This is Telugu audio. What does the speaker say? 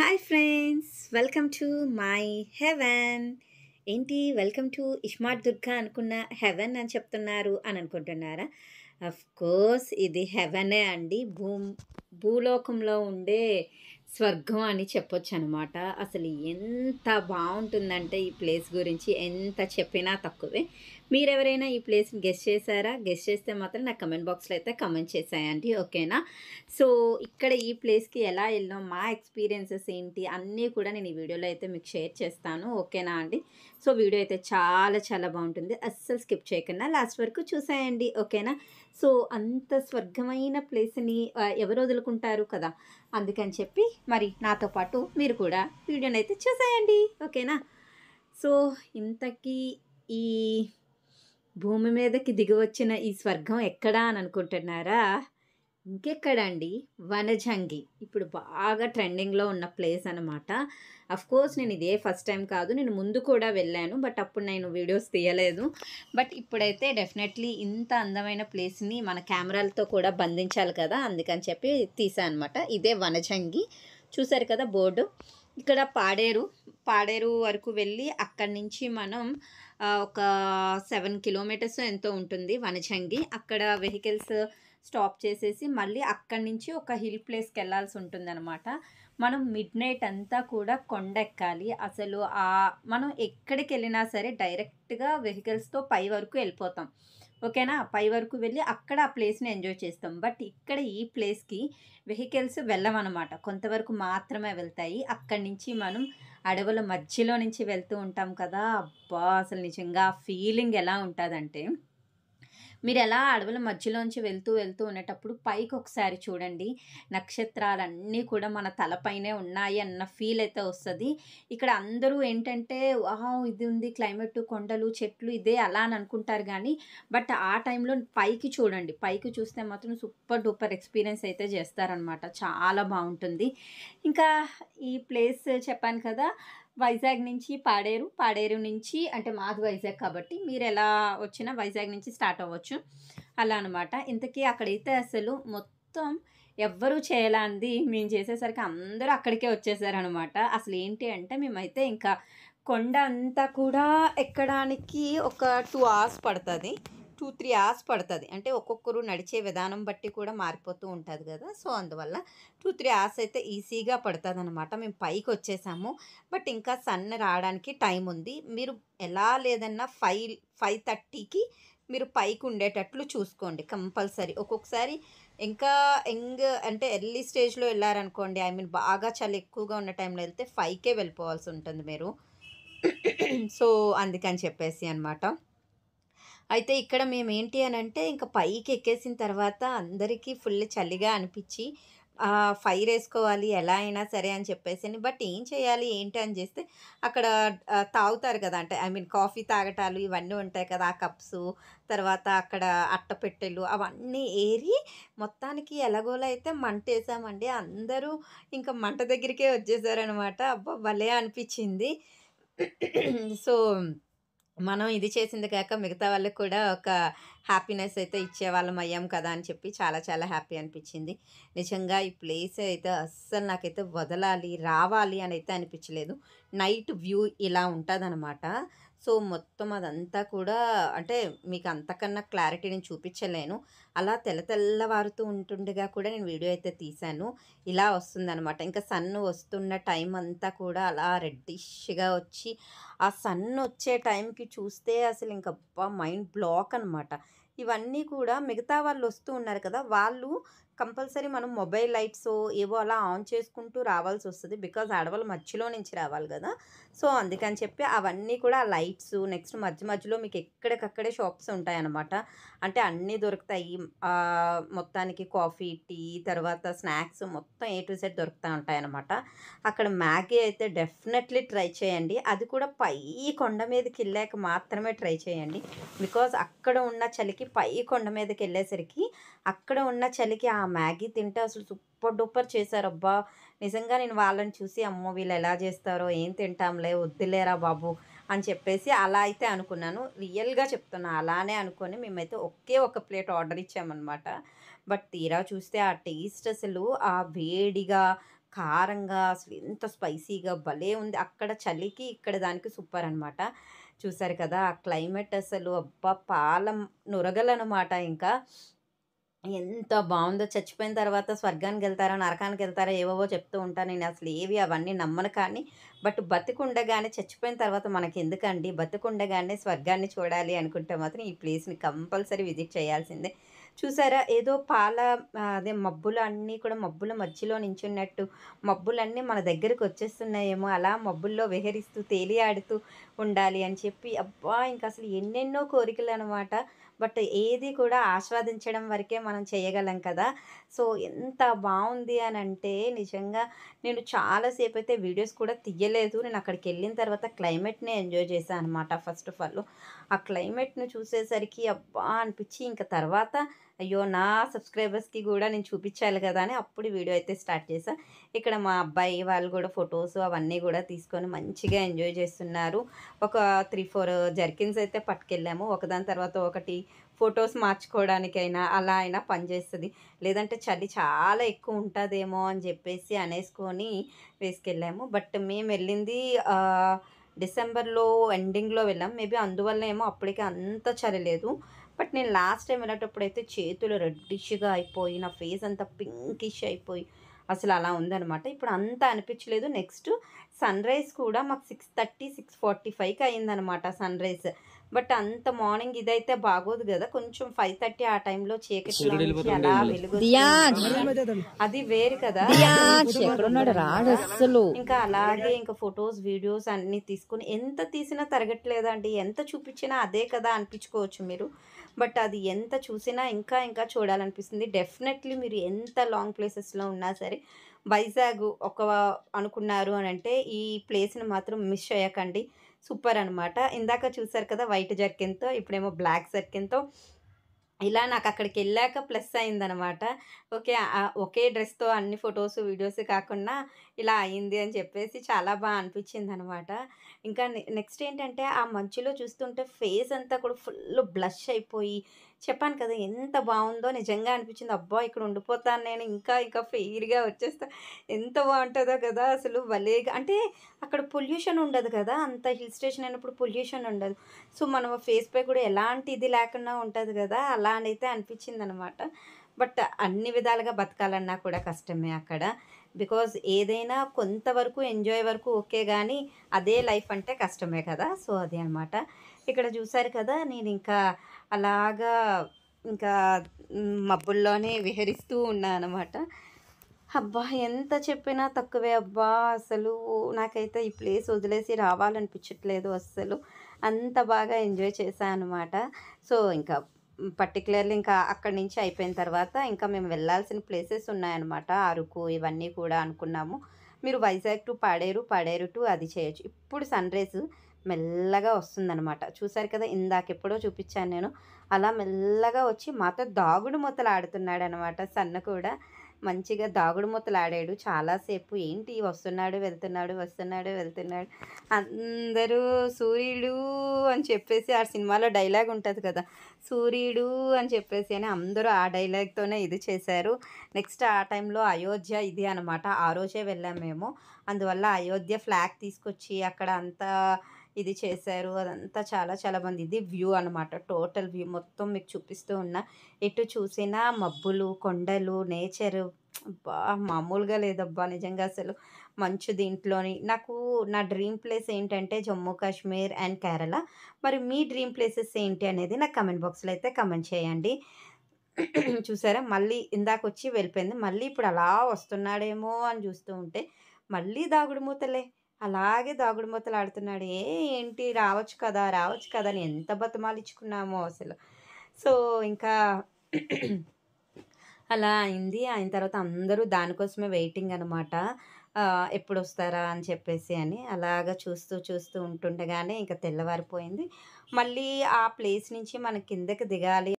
hi friends welcome to my heaven ఏంటి వెల్కమ్ టు ఇష్మార్ట్ దుర్గా అనుకున్న హెవెన్ అని చెప్తున్నారు అని అనుకుంటున్నారా అఫ్ కోర్స్ ఇది హెవెనే అండి భూ భూలోకంలో ఉండే స్వర్గం అని చెప్పొచ్చు అనమాట అసలు ఎంత బాగుంటుందంటే ఈ ప్లేస్ గురించి ఎంత చెప్పినా తక్కువే మీరెవరైనా ఈ ప్లేస్ని గెస్ట్ చేశారా గెస్ట్ చేస్తే మాత్రం నా కమెంట్ బాక్స్లో అయితే కమెంట్ చేశాయండి ఓకేనా సో ఇక్కడ ఈ ప్లేస్కి ఎలా వెళ్ళినా మా ఎక్స్పీరియన్సెస్ ఏంటి అన్నీ కూడా నేను ఈ వీడియోలో అయితే మీకు షేర్ చేస్తాను ఓకేనా అండి సో వీడియో అయితే చాలా చాలా బాగుంటుంది అస్సలు స్కిప్ చేయకుండా లాస్ట్ వరకు చూసాయండి ఓకేనా సో అంత స్వర్గమైన ప్లేస్ని ఎవరు వదులుకుంటారు కదా అందుకని చెప్పి మరి నాతో పాటు మీరు కూడా వీడియోని అయితే చూసేయండి ఓకేనా సో ఇంతకీ ఈ భూమి మీదకి దిగి వచ్చిన ఈ స్వర్గం ఎక్కడా అని అనుకుంటున్నారా ఇంకెక్కడండి వనజంగి ఇప్పుడు బాగా ట్రెండింగ్లో ఉన్న ప్లేస్ అనమాట కోర్స్ నేను ఇదే ఫస్ట్ టైం కాదు నేను ముందు కూడా వెళ్ళాను బట్ అప్పుడు నేను వీడియోస్ తీయలేదు బట్ ఇప్పుడైతే డెఫినెట్లీ ఇంత అందమైన ప్లేస్ని మన కెమెరాలతో కూడా బంధించాలి కదా అందుకని చెప్పి తీసాను అనమాట ఇదే వనజంగి చూసారు కదా బోర్డు ఇక్కడ పాడేరు పాడేరు వరకు వెళ్ళి అక్కడి నుంచి మనం ఒక సెవెన్ కిలోమీటర్స్ ఎంతో ఉంటుంది వనజంగి అక్కడ వెహికల్స్ స్టాప్ చేసేసి మళ్ళీ అక్కడి నుంచి ఒక హిల్ ప్లేస్కి వెళ్ళాల్సి ఉంటుందన్నమాట మనం మిడ్ నైట్ అంతా కూడా కొండెక్కాలి అసలు ఆ మనం ఎక్కడికి వెళ్ళినా సరే డైరెక్ట్గా వెహికల్స్తో పై వరకు వెళ్ళిపోతాం ఓకేనా పై వరకు వెళ్ళి అక్కడ ఆ ప్లేస్ని ఎంజాయ్ చేస్తాం బట్ ఇక్కడ ఈ ప్లేస్కి వెహికల్స్ వెళ్ళమన్నమాట కొంతవరకు మాత్రమే వెళ్తాయి అక్కడి నుంచి మనం అడవుల మధ్యలో నుంచి వెళ్తూ ఉంటాం కదా అబ్బా అసలు నిజంగా ఫీలింగ్ ఎలా ఉంటుందంటే మీరు ఎలా అడవుల మధ్యలోంచి వెళ్తూ వెళ్తూ ఉండేటప్పుడు పైకి ఒకసారి చూడండి నక్షత్రాలన్నీ కూడా మన తలపైనే ఉన్నాయి అన్న ఫీల్ అయితే వస్తుంది ఇక్కడ అందరూ ఏంటంటే ఆహా ఇది ఉంది క్లైమేట్ కొండలు చెట్లు ఇదే అలా అని అనుకుంటారు కానీ బట్ ఆ టైంలో పైకి చూడండి పైకి చూస్తే మాత్రం సూపర్ డూపర్ ఎక్స్పీరియన్స్ అయితే చేస్తారనమాట చాలా బాగుంటుంది ఇంకా ఈ ప్లేస్ చెప్పాను కదా వైజాగ్ నుంచి పాడేరు పాడేరు నుంచి అంటే మాది వైజాగ్ కాబట్టి మీరు ఎలా వచ్చినా వైజాగ్ నుంచి స్టార్ట్ అవ్వచ్చు అలా అనమాట ఇంతకీ అక్కడైతే అసలు మొత్తం ఎవ్వరూ చేయాలంది మేము చేసేసరికి అందరూ అక్కడికే వచ్చేసారనమాట అసలు ఏంటి అంటే మేమైతే ఇంకా కొండ అంతా కూడా ఎక్కడానికి ఒక టూ అవర్స్ పడుతుంది టూ త్రీ అవర్స్ పడుతుంది అంటే ఒక్కొక్కరు నడిచే విధానం బట్టి కూడా మారిపోతూ ఉంటుంది కదా సో అందువల్ల టూ త్రీ అవర్స్ అయితే ఈజీగా పడుతుంది అనమాట మేము పైకి వచ్చేసాము బట్ ఇంకా సన్ రావడానికి టైం ఉంది మీరు ఎలా లేదన్నా ఫైవ్ ఫైవ్ థర్టీకి మీరు పైకి ఉండేటట్లు చూసుకోండి కంపల్సరీ ఒక్కొక్కసారి ఇంకా ఎంగ్ అంటే ఎర్లీ స్టేజ్లో వెళ్ళారనుకోండి ఐ మీన్ బాగా చాలా ఎక్కువగా ఉన్న టైంలో వెళ్తే ఫైవ్కే వెళ్ళిపోవాల్సి ఉంటుంది మీరు సో అందుకని చెప్పేసి అనమాట అయితే ఇక్కడ మేము ఏంటి అని అంటే ఇంకా పైకి ఎక్కేసిన తర్వాత అందరికీ ఫుల్ చలిగా అనిపించి ఫైర్ వేసుకోవాలి ఎలా అయినా సరే అని చెప్పేసి బట్ ఏం చేయాలి ఏంటి అని చేస్తే అక్కడ తాగుతారు కదా అంటే ఐ మీన్ కాఫీ తాగటాలు ఇవన్నీ ఉంటాయి కదా ఆ కప్స్ తర్వాత అక్కడ అట్టపెట్టెలు అవన్నీ ఏరి మొత్తానికి ఎలాగోలా అయితే మంట వేసామండి అందరూ ఇంకా మంట దగ్గరికే వచ్చేసారనమాట అబ్బా భలే అనిపించింది సో మనం ఇది చేసింది కాక మిగతా వాళ్ళకి కూడా ఒక హ్యాపీనెస్ అయితే ఇచ్చేవాళ్ళం అయ్యాం కదా అని చెప్పి చాలా చాలా హ్యాపీ అనిపించింది నిజంగా ఈ ప్లేస్ అయితే అస్సలు నాకైతే వదలాలి రావాలి అని అయితే అనిపించలేదు నైట్ వ్యూ ఇలా ఉంటుందన్నమాట సో మొత్తం అదంతా కూడా అంటే మీకు అంతకన్నా క్లారిటీ నేను చూపించలేను అలా తెల్ల తెల్లవారుతూ ఉంటుండగా కూడా నేను వీడియో అయితే తీశాను ఇలా వస్తుందనమాట ఇంకా సన్ వస్తున్న టైం అంతా కూడా అలా రెడ్డిష్గా వచ్చి ఆ సన్ వచ్చే టైంకి చూస్తే అసలు ఇంకా మైండ్ బ్లాక్ అనమాట ఇవన్నీ కూడా మిగతా వాళ్ళు వస్తూ ఉన్నారు కదా వాళ్ళు కంపల్సరీ మనం మొబైల్ లైట్స్ ఏవో అలా ఆన్ చేసుకుంటూ రావాల్సి వస్తుంది బికాజ్ అడవులు మధ్యలో నుంచి రావాలి కదా సో అందుకని చెప్పి అవన్నీ కూడా లైట్స్ నెక్స్ట్ మధ్య మధ్యలో మీకు ఎక్కడికక్కడే షాప్స్ ఉంటాయన్నమాట అంటే అన్నీ దొరుకుతాయి మొత్తానికి కాఫీ టీ తర్వాత స్నాక్స్ మొత్తం ఏ టు సెట్ దొరుకుతూ ఉంటాయన్నమాట అక్కడ మ్యాగీ అయితే డెఫినెట్లీ ట్రై చేయండి అది కూడా పై కొండ మీదకి వెళ్ళాక మాత్రమే ట్రై చేయండి బికాజ్ అక్కడ ఉన్న చలికి పై కొండ మీదకి వెళ్ళేసరికి అక్కడ ఉన్న చలికి ఆ మ్యాగీ తింటే అసలు సూపర్ డూపర్ చేశారు అబ్బా నిజంగా నేను వాళ్ళని చూసి అమ్మో వీళ్ళు ఎలా చేస్తారో ఏం తింటాంలే వద్దులేరా బాబు అని చెప్పేసి అలా అయితే అనుకున్నాను రియల్గా చెప్తున్నా అలానే అనుకొని మేమైతే ఒకే ఒక ప్లేట్ ఆర్డర్ ఇచ్చామన్నమాట బట్ తీరా చూస్తే ఆ టేస్ట్ అసలు ఆ వేడిగా కారంగా అసలు ఎంత స్పైసీగా భలే ఉంది అక్కడ చలికి ఇక్కడ దానికి సూపర్ అనమాట చూసారు కదా ఆ క్లైమేట్ అసలు అబ్బా పాలం నొరగలనమాట ఇంకా ఎంత బాగుందో చచ్చిపోయిన తర్వాత స్వర్గానికి వెళ్తారా నరకానికి వెళ్తారా ఏవేవో చెప్తూ ఉంటాను నేను అసలు ఏవి అవన్నీ నమ్మను కానీ బట్ బతికుండగానే చచ్చిపోయిన తర్వాత మనకి ఎందుకండి బతికుండగానే స్వర్గాన్ని చూడాలి అనుకుంటే మాత్రం ఈ ప్లేస్ని కంపల్సరీ విజిట్ చేయాల్సిందే చూసారా ఏదో పాల అదే మబ్బులు అన్నీ కూడా మబ్బుల మధ్యలో నించున్నట్టు మబ్బులన్నీ మన దగ్గరకు వచ్చేస్తున్నాయేమో అలా మబ్బుల్లో విహరిస్తూ తేలియాడుతూ ఉండాలి అని చెప్పి అబ్బా ఇంకా అసలు ఎన్నెన్నో కోరికలు అనమాట బట్ ఏది కూడా ఆస్వాదించడం వరకే మనం చేయగలం కదా సో ఎంత బాగుంది అని అంటే నిజంగా నేను చాలాసేపు అయితే వీడియోస్ కూడా తీయలేదు నేను అక్కడికి వెళ్ళిన తర్వాత క్లైమేట్ని ఎంజాయ్ చేశాను అనమాట ఫస్ట్ ఆఫ్ ఆల్ ఆ క్లైమేట్ను చూసేసరికి అబ్బా అనిపించి ఇంకా తర్వాత అయ్యో నా సబ్స్క్రైబర్స్కి కూడా నేను చూపించాలి కదా అని అప్పుడు వీడియో అయితే స్టార్ట్ చేశాను ఇక్కడ మా అబ్బాయి వాళ్ళు కూడా ఫొటోస్ అవన్నీ కూడా తీసుకొని మంచిగా ఎంజాయ్ చేస్తున్నారు ఒక త్రీ ఫోర్ జర్కిన్స్ అయితే పట్టుకెళ్ళాము ఒకదాని తర్వాత ఒకటి ఫొటోస్ మార్చుకోవడానికైనా అలా అయినా పనిచేస్తుంది లేదంటే చలి చాలా ఎక్కువ ఉంటుందేమో అని చెప్పేసి అనేసుకొని వేసుకెళ్ళాము బట్ మేము వెళ్ళింది డిసెంబర్లో ఎండింగ్లో వెళ్ళాం మేబీ అందువల్ల ఏమో అప్పటికే అంత చలి లేదు బట్ నేను లాస్ట్ టైం వెళ్ళేటప్పుడు అయితే చేతులు రెడ్డిష్గా అయిపోయి నా ఫేస్ అంతా పింకిష్ అయిపోయి అసలు అలా ఉందనమాట ఇప్పుడు అంతా అనిపించలేదు నెక్స్ట్ సన్ రైజ్ కూడా మాకు సిక్స్ థర్టీ సిక్స్ ఫార్టీ ఫైవ్కి అయిందనమాట సన్ రైజ్ బట్ అంత మార్నింగ్ ఇదైతే బాగోదు కదా కొంచెం ఫైవ్ థర్టీ ఆ టైంలో అలా అది వేరు కదా ఇంకా అలాగే ఇంకా ఫొటోస్ వీడియోస్ అన్ని తీసుకుని ఎంత తీసినా తరగట్లేదండి ఎంత చూపించినా అదే కదా అనిపించుకోవచ్చు మీరు బట్ అది ఎంత చూసినా ఇంకా ఇంకా చూడాలనిపిస్తుంది డెఫినెట్లీ మీరు ఎంత లాంగ్ ప్లేసెస్లో ఉన్నా సరే వైజాగ్ ఒక అనుకున్నారు అని అంటే ఈ ప్లేస్ని మాత్రం మిస్ చేయకండి సూపర్ అనమాట ఇందాక చూసారు కదా వైట్ జర్కిన్తో ఇప్పుడేమో బ్లాక్ జర్కిన్తో ఇలా నాకు అక్కడికి వెళ్ళాక ప్లస్ అయిందనమాట ఓకే ఒకే డ్రెస్తో అన్ని ఫొటోస్ వీడియోస్ కాకుండా ఇలా అయింది అని చెప్పేసి చాలా బాగా అనిపించింది అనమాట ఇంకా నెక్స్ట్ ఏంటంటే ఆ మంచులో చూస్తుంటే ఫేస్ అంతా కూడా ఫుల్ బ్లష్ అయిపోయి చెప్పాను కదా ఎంత బాగుందో నిజంగా అనిపించింది అబ్బా ఇక్కడ ఉండిపోతాను నేను ఇంకా ఇంకా ఫెయిర్గా వచ్చేస్తా ఎంత బాగుంటుందో కదా అసలు భలేగా అంటే అక్కడ పొల్యూషన్ ఉండదు కదా అంత హిల్ స్టేషన్ అయినప్పుడు పొల్యూషన్ ఉండదు సో మనం ఫేస్ పై కూడా ఎలాంటి ఇది లేకుండా ఉంటుంది కదా అలా అనైతే అనిపించింది అనమాట బట్ అన్ని విధాలుగా బతకాలన్నా కూడా కష్టమే అక్కడ బికాజ్ ఏదైనా కొంతవరకు ఎంజాయ్ వరకు ఓకే కానీ అదే లైఫ్ అంటే కష్టమే కదా సో అదే అనమాట ఇక్కడ చూశారు కదా నేను ఇంకా అలాగా ఇంకా మబ్బుల్లోనే విహరిస్తూ ఉన్నా అనమాట అబ్బా ఎంత చెప్పినా తక్కువే అబ్బా అసలు నాకైతే ఈ ప్లేస్ వదిలేసి రావాలనిపించట్లేదు అస్సలు అంత బాగా ఎంజాయ్ చేశాను అనమాట సో ఇంకా పర్టికులర్లీ ఇంకా అక్కడి నుంచి అయిపోయిన తర్వాత ఇంకా మేము వెళ్ళాల్సిన ప్లేసెస్ ఉన్నాయన్నమాట అరకు ఇవన్నీ కూడా అనుకున్నాము మీరు వైజాగ్ టు పాడేరు పాడేరు టు అది చేయొచ్చు ఇప్పుడు సన్ రైజ్ మెల్లగా వస్తుందనమాట చూసారు కదా ఇందాక ఎప్పుడో చూపించాను నేను అలా మెల్లగా వచ్చి మాతో దాగుడు మొత్తలు ఆడుతున్నాడు అనమాట సన్న కూడా మంచిగా దాగుడు ఆడాడు చాలాసేపు ఏంటి వస్తున్నాడు వెళ్తున్నాడు వస్తున్నాడు వెళ్తున్నాడు అందరూ సూర్యుడు అని చెప్పేసి ఆ సినిమాలో డైలాగ్ ఉంటుంది కదా సూర్యుడు అని చెప్పేసి అని అందరూ ఆ డైలాగ్తోనే ఇది చేశారు నెక్స్ట్ ఆ టైంలో అయోధ్య ఇది అనమాట ఆ రోజే వెళ్ళాం మేము అందువల్ల అయోధ్య ఫ్లాగ్ తీసుకొచ్చి అక్కడ అంతా ఇది చేశారు అదంతా చాలా చాలా మంది ఇది వ్యూ అనమాట టోటల్ వ్యూ మొత్తం మీకు చూపిస్తూ ఉన్నా ఎటు చూసినా మబ్బులు కొండలు నేచర్ బా మామూలుగా లేదబ్బా నిజంగా అసలు మంచు దీంట్లోని నాకు నా డ్రీమ్ ప్లేస్ ఏంటంటే జమ్మూ కాశ్మీర్ అండ్ కేరళ మరి మీ డ్రీమ్ ప్లేసెస్ ఏంటి అనేది నా కమెంట్ బాక్స్లో అయితే కమెంట్ చేయండి చూసారా మళ్ళీ ఇందాక వచ్చి వెళ్ళిపోయింది మళ్ళీ ఇప్పుడు అలా వస్తున్నాడేమో అని చూస్తూ ఉంటే మళ్ళీ దాగుడు మూతలే అలాగే దాగుడు దాగుడుమూతలు ఆడుతున్నాడు ఏ ఏంటి రావచ్చు కదా రావచ్చు కదా అని ఎంత బతమాలిచ్చుకున్నామో అసలు సో ఇంకా అలా అయింది అయిన తర్వాత అందరూ దానికోసమే వెయిటింగ్ అనమాట ఎప్పుడు వస్తారా అని చెప్పేసి అని అలాగా చూస్తూ చూస్తూ ఉంటుండగానే ఇంకా తెల్లవారిపోయింది మళ్ళీ ఆ ప్లేస్ నుంచి మన కిందకి దిగాలి